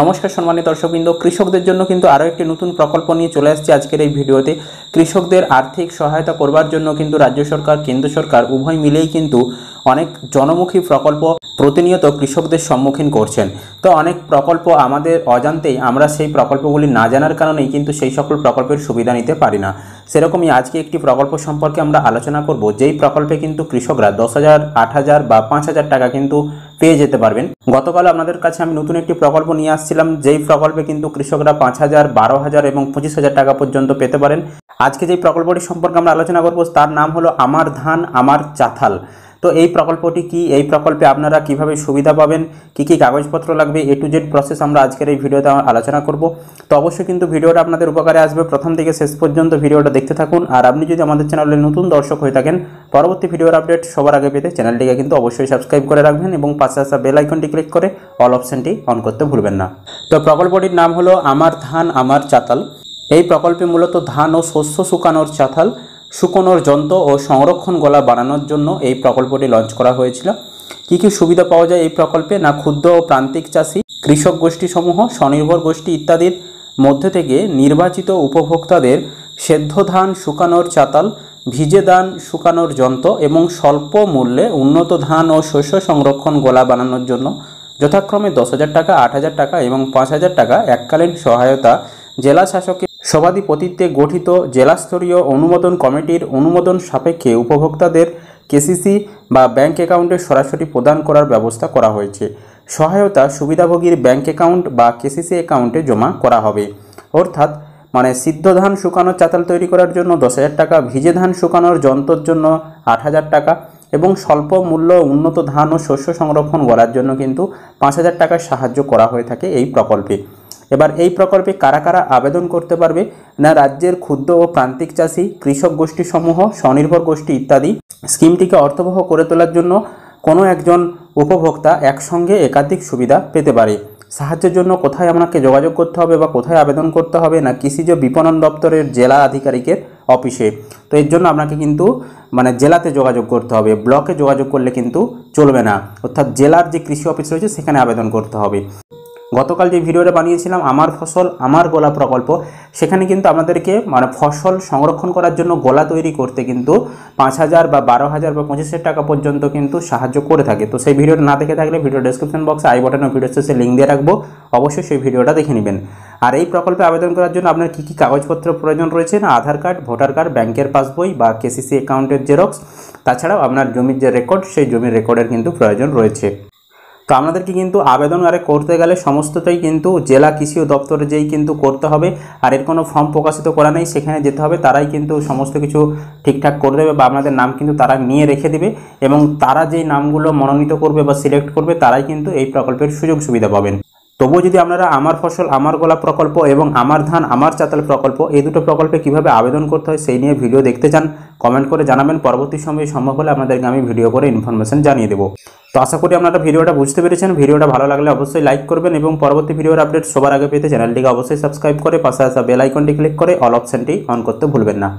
নমস্কার সম্মানিত দর্শকবৃন্দ কৃষকদের জন্য কিন্তু আরও একটি নতুন প্রকল্প নিয়ে চলে আসছে আজকের এই ভিডিওতে কৃষকদের আর্থিক সহায়তা করবার জন্য কিন্তু রাজ্য সরকার কেন্দ্র সরকার উভয় মিলেই কিন্তু অনেক জনমুখী প্রকল্প প্রতিনিয়ত কৃষকদের সম্মুখীন করছেন তো অনেক প্রকল্প আমাদের অজান্তেই আমরা সেই প্রকল্পগুলি না জানার কারণেই কিন্তু সেই সকল প্রকল্পের সুবিধা নিতে পারি না সেরকমই আজকে একটি প্রকল্প সম্পর্কে আমরা আলোচনা করব যেই প্রকল্পে কিন্তু কৃষকরা দশ হাজার আট হাজার বা পাঁচ হাজার টাকা কিন্তু পেয়ে যেতে পারবেন গতকাল আপনাদের কাছে আমি নতুন একটি প্রকল্প নিয়ে আসছিলাম যেই প্রকল্পে কিন্তু কৃষকরা পাঁচ হাজার বারো হাজার এবং পঁচিশ হাজার টাকা পর্যন্ত পেতে পারেন আজকে যেই প্রকল্পটি সম্পর্কে আমরা আলোচনা করব তার নাম হলো আমার ধান আমার চাথাল তো এই প্রকল্পটি কি এই প্রকল্পে আপনারা কিভাবে সুবিধা পাবেন কি কি কাগজপত্র লাগবে এ টু জেড প্রসেস আমরা আজকের এই ভিডিওতে আলোচনা করব তো অবশ্যই কিন্তু ভিডিওটা আপনাদের উপকারে আসবে প্রথম থেকে শেষ পর্যন্ত ভিডিওটা দেখতে থাকুন আর আপনি যদি আমাদের চ্যানেলে নতুন দর্শক হয়ে থাকেন পরবর্তী ভিডিওর আপডেট সবার আগে পেতে চ্যানেলটিকে কিন্তু অবশ্যই সাবস্ক্রাইব করে রাখবেন এবং পাশে আসা বেল আইকনটি ক্লিক করে অল অপশানটি অন করতে ভুলবেন না তো প্রকল্পটির নাম হলো আমার ধান আমার চাতাল এই প্রকল্পে মূলত ধান ও শস্য শুকানোর চাতাল শুকোনোর যন্ত্র ও সংরক্ষণ গলা বানানোর জন্য এই প্রকল্পটি লঞ্চ করা হয়েছিল কী কী সুবিধা পাওয়া যায় এই প্রকল্পে না ক্ষুদ্র ও প্রান্তিক চাষি কৃষক গোষ্ঠীসমূহ স্বনির্ভর গোষ্ঠী ইত্যাদির মধ্যে থেকে নির্বাচিত উপভোক্তাদের সেদ্ধ ধান শুকানোর চাতাল ভিজে ধান শুকানোর যন্ত্র এবং স্বল্প মূল্যে উন্নত ধান ও শস্য সংরক্ষণ গোলা বানানোর জন্য যথাক্রমে দশ হাজার টাকা আট হাজার টাকা এবং পাঁচ হাজার টাকা এককালীন সহায়তা জেলা শাসকের সভাধিপতিত্বে গঠিত জেলাস্তরীয় অনুমোদন কমিটির অনুমোদন সাপেক্ষে উপভোক্তাদের কেসিসি বা ব্যাংক অ্যাকাউন্টে সরাসরি প্রদান করার ব্যবস্থা করা হয়েছে সহায়তা সুবিধাভোগীর ব্যাংক অ্যাকাউন্ট বা কেসিসি অ্যাকাউন্টে জমা করা হবে অর্থাৎ মানে সিদ্ধ ধান শুকানোর চাতাল তৈরি করার জন্য দশ হাজার টাকা ভিজে ধান শুকানোর যন্ত্রের জন্য আট হাজার টাকা এবং স্বল্প মূল্য উন্নত ধান ও শস্য সংরক্ষণ করার জন্য কিন্তু পাঁচ হাজার টাকার সাহায্য করা হয়ে থাকে এই প্রকল্পে এবার এই প্রকল্পে কারা কারা আবেদন করতে পারবে না রাজ্যের ক্ষুদ্র ও প্রান্তিক চাষি কৃষক গোষ্ঠীসমূহ স্বনির্ভর গোষ্ঠী ইত্যাদি স্কিমটিকে অর্থবহ করে তোলার জন্য কোনো একজন উপভোক্তা একসঙ্গে একাধিক সুবিধা পেতে পারে সাহায্যের জন্য কোথায় আমাকে যোগাযোগ করতে হবে বা কোথায় আবেদন করতে হবে না কৃষিজ বিপণন দপ্তরের জেলা আধিকারিকের অফিসে তো এর জন্য আপনাকে কিন্তু মানে জেলাতে যোগাযোগ করতে হবে ব্লকে যোগাযোগ করলে কিন্তু চলবে না অর্থাৎ জেলার যে কৃষি অফিস রয়েছে সেখানে আবেদন করতে হবে গতকাল যে ভিডিওটা বানিয়েছিলাম আমার ফসল আমার গোলা প্রকল্প সেখানে কিন্তু আমাদেরকে মানে ফসল সংরক্ষণ করার জন্য গোলা তৈরি করতে কিন্তু পাঁচ হাজার বা বারো হাজার বা পঁচিশ টাকা পর্যন্ত কিন্তু সাহায্য করে থাকে তো সেই ভিডিওটা না দেখে থাকলে ভিডিও ডেসক্রিপশন বক্সে আই বাটন ভিডিও শেষে লিঙ্ক দিয়ে রাখবো অবশ্যই সেই ভিডিওটা দেখে নেবেন আর এই প্রকল্পে আবেদন করার জন্য আপনার কী কী কাগজপত্র প্রয়োজন রয়েছে না আধার কার্ড ভোটার কার্ড ব্যাংকের পাসবই বা কেসিসি অ্যাকাউন্টের জেরক্স তাছাড়াও আপনার জমির যে রেকর্ড সেই জমির রেকর্ডের কিন্তু প্রয়োজন রয়েছে তো আপনাদেরকে কিন্তু আবেদন আরে করতে গেলে সমস্তটাই কিন্তু জেলা কৃষি দপ্তরে যেই কিন্তু করতে হবে আর এর কোনো ফর্ম প্রকাশিত করা নেই সেখানে যেতে হবে তারাই কিন্তু সমস্ত কিছু ঠিকঠাক করে দেবে বা আপনাদের নাম কিন্তু তারা নিয়ে রেখে দেবে এবং তারা যেই নামগুলো মনোনীত করবে বা সিলেক্ট করবে তারাই কিন্তু এই প্রকল্পের সুযোগ সুবিধা পাবেন তবুও যদি আপনারা আমার ফসল আমার গোলা প্রকল্প এবং আমার ধান আমার চাতাল প্রকল্প এই দুটো প্রকল্পে কিভাবে আবেদন করতে হয় সেই নিয়ে ভিডিও দেখতে চান কমেন্ট করে জানাবেন পরবর্তী সময়ে সম্ভব হলে আপনাদেরকে আমি ভিডিও করে ইনফরমেশন জানিয়ে দেবো তো আশা করি আপনারা ভিডিওটা বুঝতে পেরেছেন ভিডিওটা ভালো লাগলে অবশ্যই লাইক করবেন এবং পরবর্তী ভিডিওর আপডেট সবার আগে পেতে চ্যানেলটিকে অবশ্যই সাবস্ক্রাইব করে পাশে আসা বেল আইকনটি ক্লিক করে অল অপশানটি অন করতে ভুলবেন না